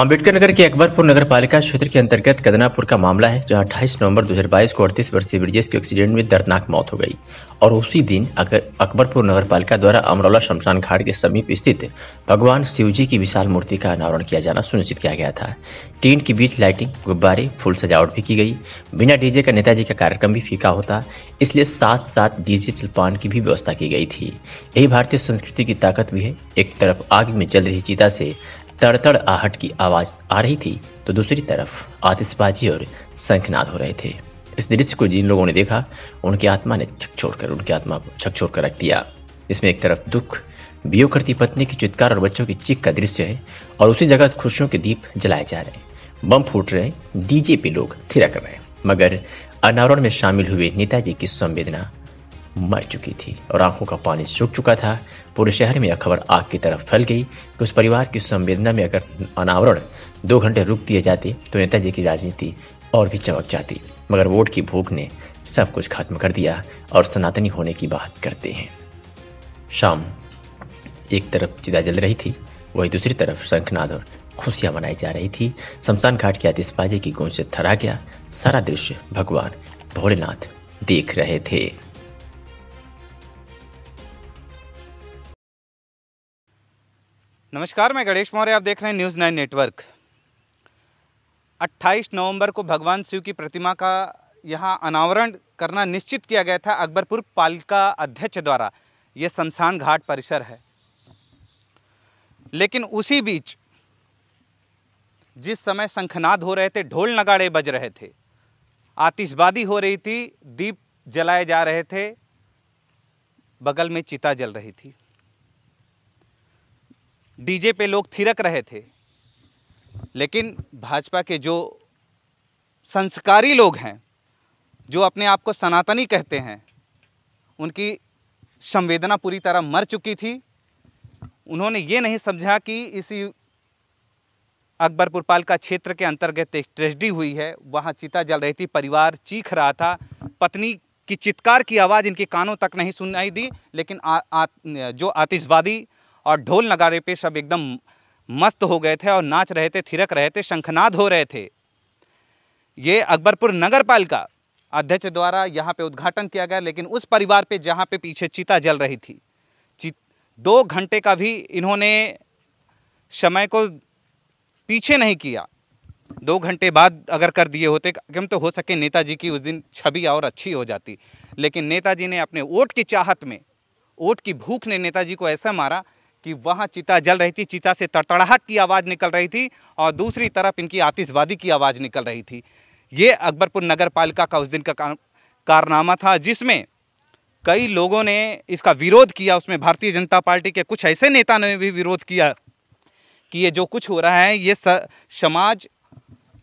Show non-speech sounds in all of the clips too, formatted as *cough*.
अम्बेडकर नगर के अकबरपुर नगर पालिका क्षेत्र के अंतर्गत कदनापुर का मामला है जहां 28 नवंबर 2022 को अड़तीस वर्षीय ब्रिजेश के एक्सीडेंट में दर्दनाक मौत हो गई और उसी दिन अकबरपुर नगर पालिका द्वारा अमरौला शमशान घाट के समीप स्थित भगवान शिव जी की विशाल मूर्ति का अनावरण किया जाना सुनिश्चित किया गया था टेंट के बीच लाइटिंग गुब्बारे फूल सजावट भी की गई बिना डीजे का नेताजी का कार्यक्रम भी फीका होता इसलिए साथ साथ डीजे चलपान की भी व्यवस्था की गई थी यही भारतीय संस्कृति की ताकत भी है एक तरफ आग में जल रही चीता से तड़तड़ आहट की आवाज आ रही थी तो दूसरी तरफ आतिशबाजी और शंखनाद हो रहे थे इस दृश्य को जिन लोगों ने देखा उनकी आत्मा ने छकछोड़ कर उनकी आत्मा को छकछोड़ कर रख दिया इसमें एक तरफ दुख वियोग करती पत्नी की चित्कार और बच्चों की चीख का दृश्य है और उसी जगह खुशियों के दीप जलाए जा रहे हैं बम फूट रहे डीजे पे लोग थिरक रहे हैं मगर अनावरण में शामिल हुए नेताजी की संवेदना मर चुकी थी और आंखों का पानी सूख चुका था पूरे शहर में यह खबर आग की तरफ फैल गई कि उस परिवार की संवेदना में अगर अनावरण दो घंटे रुक दिए जाते तो नेताजी की राजनीति और भी चमक जाती मगर वोट की भूख ने सब कुछ खत्म कर दिया और सनातनी होने की बात करते हैं शाम एक तरफ चिदा जल रही थी वही दूसरी तरफ शंखनाद और खुशियां मनाई जा रही थी शमशान घाट के आतिशबाजी की गूंज से थरा गया सारा दृश्य भगवान भोलेनाथ देख रहे थे नमस्कार मैं गणेश मौर्य आप देख रहे हैं न्यूज़ नाइन नेटवर्क 28 नवंबर को भगवान शिव की प्रतिमा का यहां अनावरण करना निश्चित किया गया था अकबरपुर पालिका अध्यक्ष द्वारा ये शमशान घाट परिसर है लेकिन उसी बीच जिस समय शंखनाद हो रहे थे ढोल नगाड़े बज रहे थे आतिशबाजी हो रही थी दीप जलाए जा रहे थे बगल में चिता जल रही थी डीजे पे लोग थिरक रहे थे लेकिन भाजपा के जो संस्कारी लोग हैं जो अपने आप को सनातनी कहते हैं उनकी संवेदना पूरी तरह मर चुकी थी उन्होंने ये नहीं समझा कि इसी अकबरपुरपाल का क्षेत्र के अंतर्गत एक ट्रेजडी हुई है वहाँ चिता जल रही थी परिवार चीख रहा था पत्नी की चित्कार की आवाज़ इनके कानों तक नहीं सुनाई दी लेकिन आ, आ, जो आतिशबाजी और ढोल नगारे पे सब एकदम मस्त हो गए थे और नाच रहे थे थिरक रहे थे शंखनाद हो रहे थे ये अकबरपुर नगर पालिका अध्यक्ष द्वारा यहाँ पे उद्घाटन किया गया लेकिन उस परिवार पे जहाँ पे पीछे चीता जल रही थी ची दो घंटे का भी इन्होंने समय को पीछे नहीं किया दो घंटे बाद अगर कर दिए होते कम तो हो सके नेताजी की उस दिन छवि और अच्छी हो जाती लेकिन नेताजी ने अपने वोट की चाहत में वोट की भूख ने नेताजी को ऐसा मारा कि वहाँ चिता जल रही थी चिता से तड़तड़ाहट की आवाज़ निकल रही थी और दूसरी तरफ इनकी आतिशबाजी की आवाज़ निकल रही थी ये अकबरपुर नगर पालिका का उस दिन का कारनामा था जिसमें कई लोगों ने इसका विरोध किया उसमें भारतीय जनता पार्टी के कुछ ऐसे नेता ने भी विरोध किया कि ये जो कुछ हो रहा है ये समाज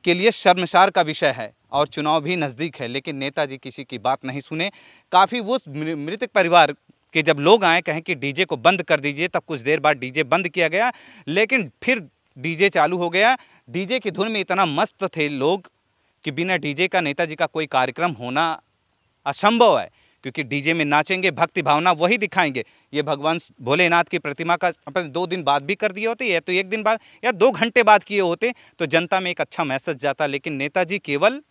के लिए शर्मसार का विषय है और चुनाव भी नज़दीक है लेकिन नेताजी किसी की बात नहीं सुने काफ़ी वो मृतक परिवार कि जब लोग आए कहें कि डीजे को बंद कर दीजिए तब कुछ देर बाद डीजे बंद किया गया लेकिन फिर डीजे चालू हो गया डीजे की धुन में इतना मस्त थे लोग कि बिना डीजे का नेताजी का कोई कार्यक्रम होना असंभव है क्योंकि डीजे में नाचेंगे भक्ति भावना वही दिखाएंगे ये भगवान भोलेनाथ की प्रतिमा का अपने दो दिन बाद भी कर दिए होते या तो एक दिन बाद या दो घंटे बाद किए होते तो जनता में एक अच्छा मैसेज जाता लेकिन नेताजी केवल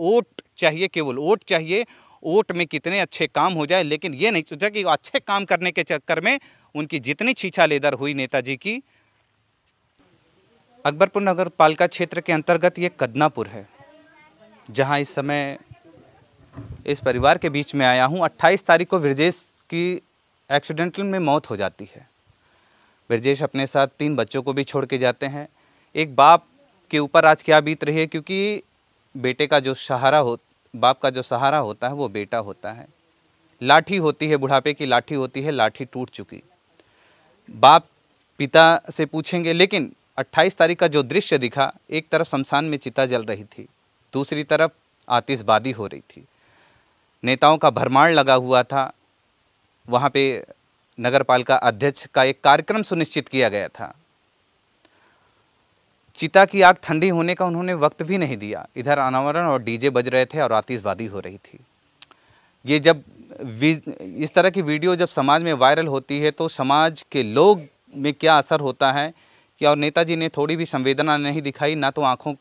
वोट चाहिए केवल वोट चाहिए ओट में कितने अच्छे काम हो जाए लेकिन ये नहीं सोचा कि अच्छे काम करने के चक्कर में उनकी जितनी छीछा लेदर हुई नेताजी की अकबरपुर नगर पालिका क्षेत्र के अंतर्गत ये कदनापुर है जहाँ इस समय इस परिवार के बीच में आया हूँ 28 तारीख को ब्रजेश की एक्सीडेंटल में मौत हो जाती है ब्रजेश अपने साथ तीन बच्चों को भी छोड़ के जाते हैं एक बाप के ऊपर आज क्या बीत रही है क्योंकि बेटे का जो सहारा हो बाप का जो सहारा होता है वो बेटा होता है लाठी होती है बुढ़ापे की लाठी होती है लाठी टूट चुकी बाप पिता से पूछेंगे लेकिन 28 तारीख का जो दृश्य दिखा एक तरफ शमशान में चिता जल रही थी दूसरी तरफ आतिशबादी हो रही थी नेताओं का भरमाड़ लगा हुआ था वहाँ पे नगर पालिका अध्यक्ष का एक कार्यक्रम सुनिश्चित किया गया था चिता की आग ठंडी होने का उन्होंने वक्त भी नहीं दिया इधर अनावरण और डीजे बज रहे थे और आतिशबादी हो रही थी ये जब इस तरह की वीडियो जब समाज में वायरल होती है तो समाज के लोग में क्या असर होता है कि और नेताजी ने थोड़ी भी संवेदना नहीं दिखाई ना तो आँखों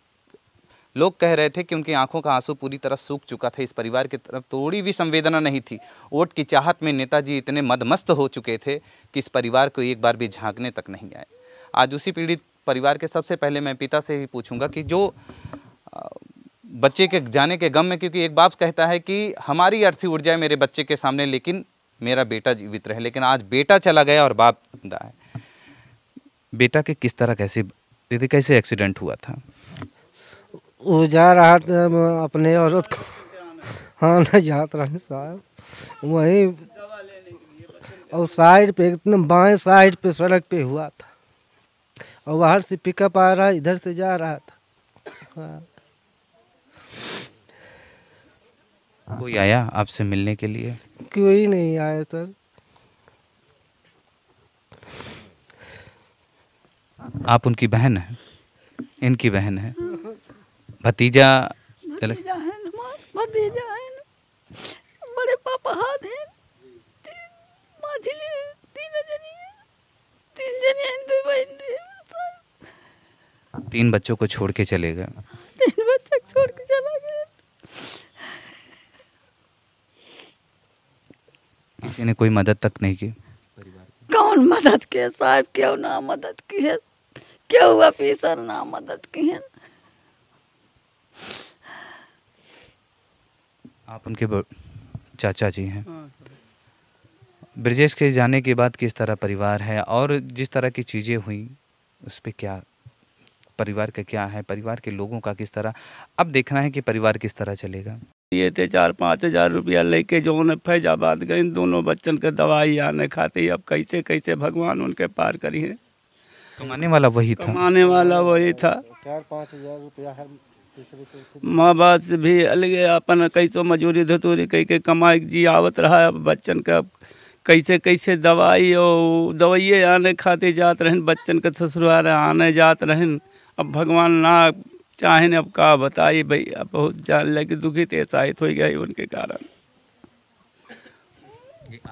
लोग कह रहे थे कि उनकी आंखों का आंसू पूरी तरह सूख चुका था इस परिवार की तरफ थोड़ी भी संवेदना नहीं थी वोट की चाहत में नेताजी इतने मदमस्त हो चुके थे कि इस परिवार को एक बार भी झांकने तक नहीं आए आज उसी पीड़ित परिवार के सबसे पहले मैं पिता से ही पूछूंगा कि जो बच्चे के जाने के गम में क्योंकि एक बाप कहता है कि हमारी अर्थी उड़ जाए मेरे बच्चे के सामने लेकिन मेरा बेटा जीवित रहे लेकिन आज बेटा चला गया और बाप जिंदा है बेटा के किस तरह कैसे दीदी कैसे एक्सीडेंट हुआ था वो जा रहा था अपने औरत को हाँ ना जात रहे साहब वहीं और साइड पे एकदम बाएं साइड पे सड़क पे हुआ था और बाहर से पिकअप आ रहा है इधर से जा रहा था हाँ कोई आया आपसे मिलने के लिए कोई नहीं आया सर आप उनकी बहन है इनकी बहन है भतीजा भतीजा है भतीजा तीन बच्चों को छोड़ के चले गए तीन बच्चों को छोड़ के चला गया किसी ने कोई मदद तक नहीं की कौन मदद के साहब क्यों ना मदद की है क्यों पीसर ना मदद की है आप उनके चाचा जी हैं हाँ, ब्रजेश के जाने के बाद किस तरह परिवार है और जिस तरह की चीज़ें हुई उस पर क्या परिवार का क्या है परिवार के लोगों का किस तरह अब देखना है कि परिवार किस तरह चलेगा ये थे चार पाँच हजार रुपया लेके जो उन्हें फैजाबाद गए दोनों बच्चन के दवाई आने खाते अब कैसे कैसे भगवान उनके पार करी है कमाने वाला वही था कमाने वाला वही था चार पाँच हजार रुपया माँ बाप से भी अलग अपन कैसो मजूरी धतूरी कह के कमाई जी आवत रहा अब बच्चन का कैसे कैसे दवाई और दवाइये आने खाते जात रहन बच्चन के ससुराल आने जात रहन अब भगवान ना चाहे अब कहा बताई भाई अब बहुत जान लगे दुखी तेसाहित हो गया उनके कारण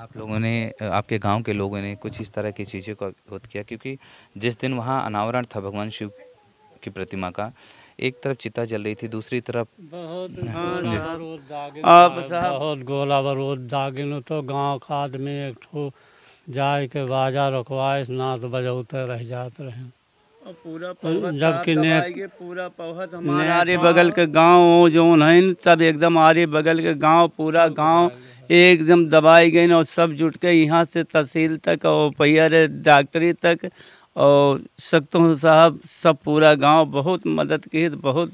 आप लोगों ने आपके गांव के लोगों ने कुछ इस तरह की चीज़ों का विरोध किया क्योंकि जिस दिन वहाँ अनावरण था भगवान शिव की प्रतिमा का एक तरफ चिता जल रही थी दूसरी तरफ *laughs* आप बहुत गोला बरूद दागिन तो गांव का आदमी एक जाए के बाजा रखवाए ना बजौते रह जाते रहे पूरा जबकि पूरा पौहत हमारे बगल के हाँ। गांव जो है सब एकदम आरे बगल के गांव पूरा गांव एकदम दबाई गई और सब जुट के यहाँ से तहसील तक और पहियर डॉक्टरी तक और सख्त साहब सब पूरा गांव बहुत मदद की बहुत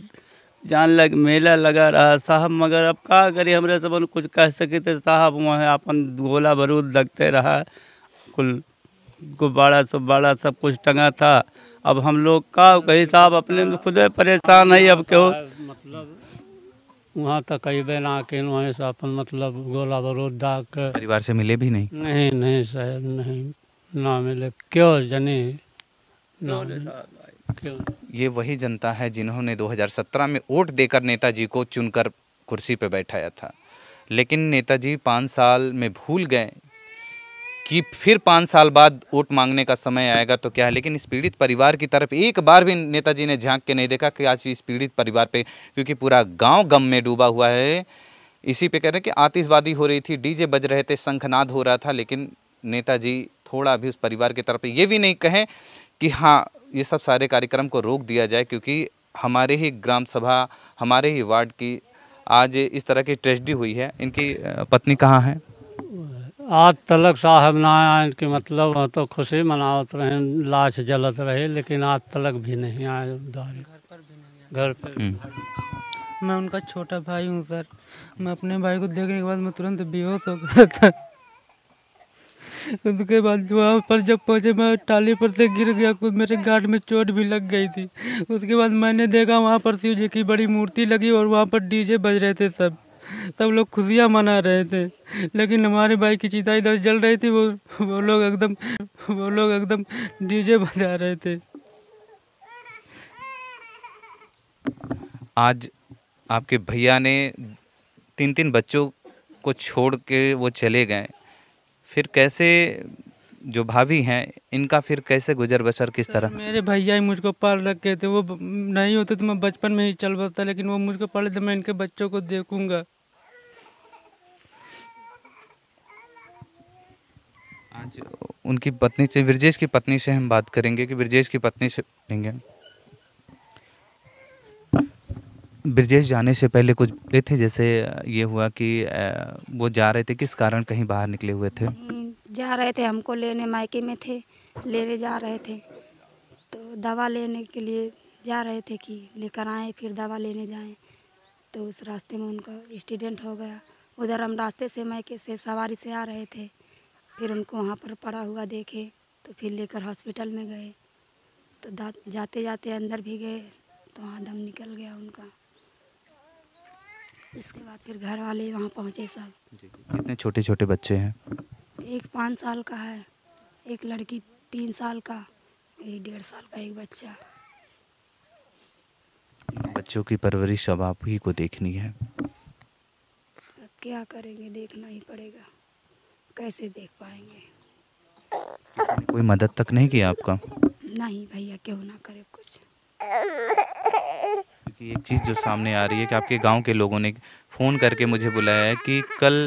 जान लग मेला लगा रहा साहब मगर अब का करे हमरे सब कुछ कह सके थे साहब वहाँ अपन गोला बारूद लगते रहा कुल गुब्बारा सुब्बारा सब कुछ टंगा था अब हम लोग का कही साहब अपने खुद परेशान है अब क्यों मतलब वहाँ तक कई बेर के वहीं से अपन मतलब गोला बरूद डाक परिवार से मिले भी नहीं नहीं नहीं सर नहीं ना मिले क्यों जने ना ये वही जनता है जिन्होंने 2017 में वोट देकर नेताजी को चुनकर कुर्सी पर बैठाया था लेकिन नेताजी पाँच साल में भूल गए कि फिर पाँच साल बाद वोट मांगने का समय आएगा तो क्या है लेकिन इस पीड़ित परिवार की तरफ एक बार भी नेताजी ने झांक के नहीं देखा कि आज इस पीड़ित परिवार पे क्योंकि पूरा गांव गम में डूबा हुआ है इसी पे कह रहे हैं कि आतिशबाजी हो रही थी डीजे बज रहे थे शंखनाद हो रहा था लेकिन नेताजी थोड़ा भी उस परिवार की तरफ ये भी नहीं कहें कि हाँ ये सब सारे कार्यक्रम को रोक दिया जाए क्योंकि हमारे ही ग्राम सभा हमारे ही वार्ड की आज इस तरह की ट्रेजडी हुई है इनकी पत्नी कहाँ है आज तलक साहब ना आए कि मतलब हम तो खुशी मनावत रहे लाश जलत रहे लेकिन आज तलक भी नहीं आए उधारी घर पर हम्म। मैं उनका छोटा भाई हूँ सर मैं अपने भाई को देखने के बाद मैं तुरंत बेहोश हो गया था उसके बाद वहाँ पर जब पहुँचे मैं टाली पर से गिर गया कुछ मेरे गार्ड में चोट भी लग गई थी उसके बाद मैंने देखा वहाँ पर शिव जी की बड़ी मूर्ति लगी और वहाँ पर डीजे बज रहे थे सब तब लोग खुशियाँ मना रहे थे लेकिन हमारे भाई की चिता इधर जल रही थी वो वो लोग एकदम वो लोग एकदम डीजे बजा रहे थे आज आपके भैया ने तीन तीन बच्चों को छोड़ के वो चले गए फिर कैसे जो भाभी हैं इनका फिर कैसे गुजर बसर किस तरह मेरे भैया ही मुझको पाल रखे थे वो नहीं होते तो मैं बचपन में ही चल पाता लेकिन वो मुझको पाले तो मैं इनके बच्चों को देखूंगा आज उनकी पत्नी से ब्रजेश की पत्नी से हम बात करेंगे कि ब्रजेश की पत्नी से लेंगे ब्रजेश जाने से पहले कुछ बोले थे जैसे ये हुआ कि वो जा रहे थे किस कारण कहीं बाहर निकले हुए थे हम्म, जा रहे थे हमको लेने मायके में थे लेने जा रहे थे तो दवा लेने के लिए जा रहे थे कि लेकर आए फिर दवा लेने जाएं तो उस रास्ते में उनका एक्सीडेंट हो गया उधर हम रास्ते से मायके से सवारी से आ रहे थे फिर उनको वहाँ पर पड़ा हुआ देखे तो फिर लेकर हॉस्पिटल में गए तो जाते जाते अंदर भी गए तो वहाँ दम निकल गया उनका इसके बाद फिर घर वाले वहाँ पहुँचे सब कितने छोटे छोटे बच्चे हैं एक पाँच साल का है एक लड़की तीन साल का एक डेढ़ साल का एक बच्चा बच्चों की परवरिश अब आप ही को देखनी है अब क्या करेंगे देखना ही पड़ेगा कैसे देख पाएंगे कोई मदद तक नहीं किया आपका नहीं भैया क्यों ना करे कुछ क्योंकि एक चीज़ जो सामने आ रही है कि आपके गांव के लोगों ने फ़ोन करके मुझे बुलाया है कि कल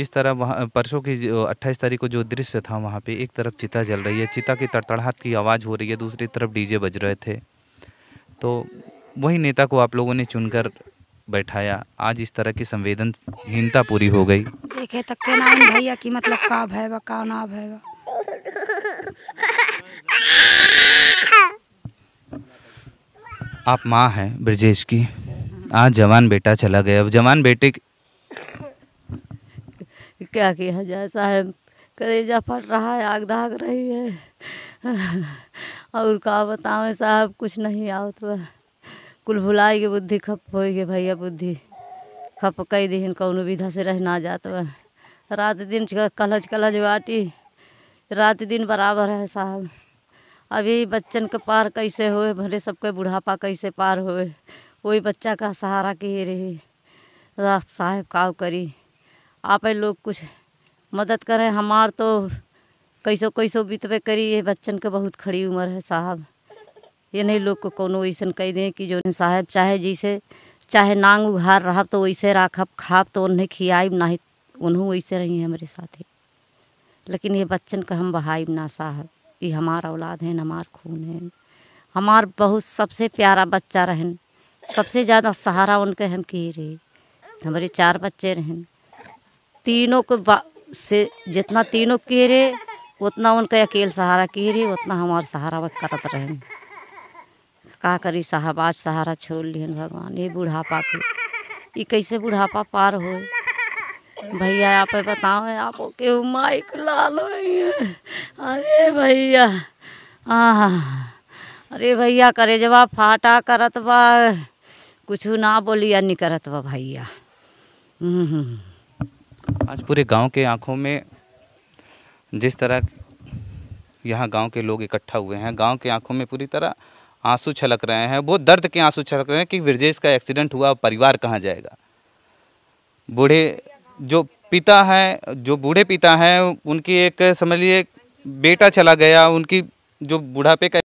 जिस तरह वहाँ परसों की अट्ठाईस तारीख को जो दृश्य था वहाँ पे एक तरफ चिता जल रही है चिता की तड़तड़ाहट की आवाज़ हो रही है दूसरी तरफ डीजे बज रहे थे तो वही नेता को आप लोगों ने चुनकर बैठाया आज इस तरह की संवेदनहीनता पूरी हो गई देखे तक के नाम भैया की मतलब का भैबा का ना भैबा आप माँ हैं ब्रजेश की आज जवान बेटा चला गया अब जवान बेटे क्या किया जाए साहब करेजा फट रहा है आग दाग रही है और का बताओ साहब कुछ नहीं आओ तो कुल भुलाएगी बुद्धि खप होएगी भैया बुद्धि खप कई दिन कौन विधा से रह ना जात रात दिन कलज कलज बाटी रात दिन बराबर है साहब अभी बच्चन के पार कैसे होए भले सबके बुढ़ापा कैसे पार होए वही बच्चा का सहारा किए रही साहब काव करी आप लोग कुछ मदद करें हमार तो कैसो कैसो बीतबे करी ये बच्चन के बहुत खड़ी उम्र है साहब ये नहीं लोग को कोनो ऐसा कह दें कि जो साहब चाहे जैसे चाहे नांग उघार रह तो वैसे राखब खाब तो उन्हें ना ही उन्हों वैसे रही हमारे ही लेकिन ये बच्चन का हम बहाइब ना साहब ये हमार औलाद हैं हमार खून है हमार बहुत सबसे प्यारा बच्चा रहन सबसे ज़्यादा सहारा उनके हम कह रहे हमारे चार बच्चे रहन तीनों को से जितना तीनों के रहे उतना उनका अकेल सहारा के रहे उतना हमारा सहारा करत रहें का करी साहब आज सहारा छोड़ लिये भगवान ये बुढ़ापा के ये कैसे बुढ़ापा पार हो भैया आप बताओ आप के माइक लाल अरे भैया अरे भैया करे जवा फाटा करत बा कुछ ना बोलिया नहीं करत बा भैया हम्म, हम्म, हम्म। आज पूरे गांव के आंखों में जिस तरह यहाँ गांव के लोग इकट्ठा हुए हैं गांव के आंखों में पूरी तरह आंसू छलक रहे हैं वो दर्द के आंसू छलक रहे हैं कि ब्रजेश का एक्सीडेंट हुआ परिवार कहाँ जाएगा बूढ़े जो पिता हैं जो बूढ़े पिता हैं उनकी एक समझ लीजिए बेटा चला गया उनकी जो बुढ़ापे का